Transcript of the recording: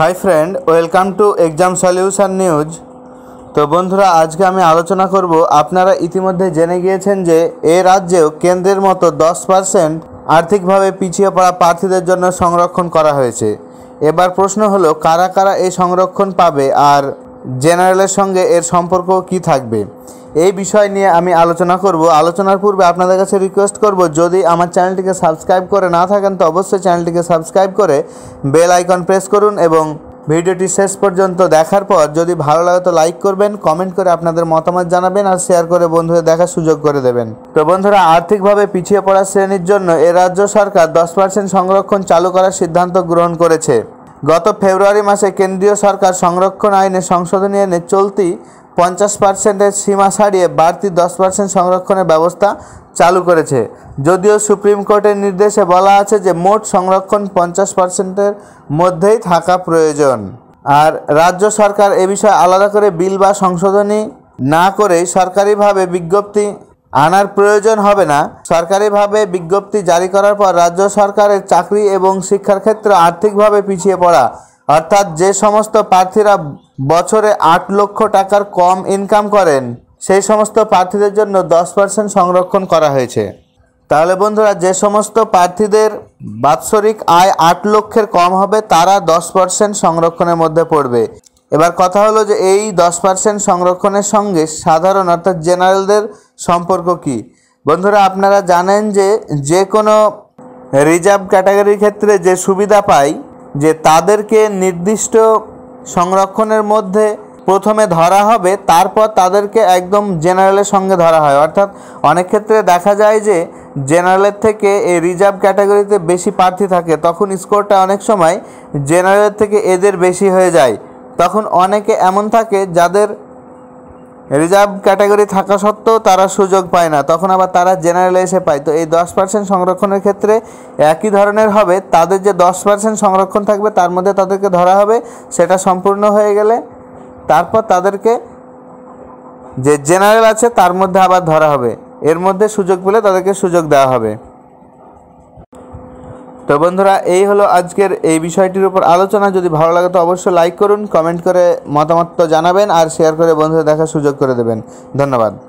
high friend welcome to exam solution news তো বন্ধুরা আজকে আমি আলোচনা করব আপনারা ইতিমধ্যে জেনে গিয়েছেন যে এ রাজ্যেও কেন্দ্রের মতো দশ পার্সেন্ট আর্থিকভাবে পিছিয়ে পড়া প্রার্থীদের জন্য সংরক্ষণ করা হয়েছে এবার প্রশ্ন হলো কারা কারা এই সংরক্ষণ পাবে আর জেনারেলের সঙ্গে এর সম্পর্ক কি থাকবে এই বিষয় নিয়ে আমি আলোচনা করব আলোচনার পূর্বে আপনাদের কাছে রিকোয়েস্ট করব যদি আমার চ্যানেলটিকে সাবস্ক্রাইব করে না থাকেন তো অবশ্যই চ্যানেলটিকে সাবস্ক্রাইব করে বেল আইকন প্রেস করুন এবং ভিডিওটি শেষ পর্যন্ত দেখার পর যদি ভালো লাগে তো লাইক করবেন কমেন্ট করে আপনাদের মতামত জানাবেন আর শেয়ার করে বন্ধুদের দেখার সুযোগ করে দেবেন তো বন্ধুরা আর্থিকভাবে পিছিয়ে পড়া শ্রেণীর জন্য এ রাজ্য সরকার দশ পার্সেন্ট সংরক্ষণ চালু করার সিদ্ধান্ত গ্রহণ করেছে গত ফেব্রুয়ারি মাসে কেন্দ্রীয় সরকার সংরক্ষণ আইনে সংশোধনী এনে চলতি পঞ্চাশ পার্সেন্টের সীমা ছাড়িয়ে বাড়তি দশ পার্সেন্ট সংরক্ষণের ব্যবস্থা চালু করেছে যদিও সুপ্রিম কোর্টের নির্দেশে বলা আছে যে মোট সংরক্ষণ পঞ্চাশ পার্সেন্টের মধ্যেই থাকা প্রয়োজন আর রাজ্য সরকার এ বিষয়ে আলাদা করে বিল বা সংশোধনী না করে সরকারিভাবে বিজ্ঞপ্তি আনার প্রয়োজন হবে না সরকারিভাবে বিজ্ঞপ্তি জারি করার পর রাজ্য সরকারের চাকরি এবং শিক্ষার ক্ষেত্রে আর্থিকভাবে পিছিয়ে পড়া অর্থাৎ যে সমস্ত প্রার্থীরা বছরে আট লক্ষ টাকার কম ইনকাম করেন সেই সমস্ত প্রার্থীদের জন্য দশ পার্সেন্ট সংরক্ষণ করা হয়েছে তাহলে বন্ধুরা যে সমস্ত প্রার্থীদের বাৎসরিক আয় আট লক্ষের কম হবে তারা দশ পার্সেন্ট সংরক্ষণের মধ্যে পড়বে এবার কথা হলো যে এই দশ পার্সেন্ট সংরক্ষণের সঙ্গে সাধারণ অর্থাৎ জেনারেলদের সম্পর্ক কি বন্ধুরা আপনারা জানেন যে যে কোনো রিজার্ভ ক্যাটাগরির ক্ষেত্রে যে সুবিধা পায় যে তাদেরকে নির্দিষ্ট সংরক্ষণের মধ্যে প্রথমে ধরা হবে তারপর তাদেরকে একদম জেনারেলের সঙ্গে ধরা হয় অর্থাৎ অনেক ক্ষেত্রে দেখা যায় যে জেনারেলের থেকে এই রিজার্ভ ক্যাটাগরিতে বেশি প্রার্থী থাকে তখন স্কোরটা অনেক সময় জেনারেলের থেকে এদের বেশি হয়ে যায় তখন অনেকে এমন থাকে যাদের রিজার্ভ ক্যাটাগরি থাকা সত্ত্বেও তারা সুযোগ পায় না তখন আবার তারা জেনারেল এসে পায় তো এই দশ পার্সেন্ট সংরক্ষণের ক্ষেত্রে একই ধরনের হবে তাদের যে দশ পার্সেন্ট সংরক্ষণ থাকবে তার মধ্যে তাদেরকে ধরা হবে সেটা সম্পূর্ণ হয়ে গেলে তারপর তাদেরকে যে জেনারেল আছে তার মধ্যে আবার ধরা হবে এর মধ্যে সুযোগ পেলে তাদেরকে সুযোগ দেওয়া হবে তো বন্ধুরা এই হলো আজকের এই বিষয়টির উপর আলোচনা যদি ভালো লাগে তো অবশ্যই লাইক করুন কমেন্ট করে মতামত জানাবেন আর শেয়ার করে বন্ধুদের দেখার সুযোগ করে দেবেন ধন্যবাদ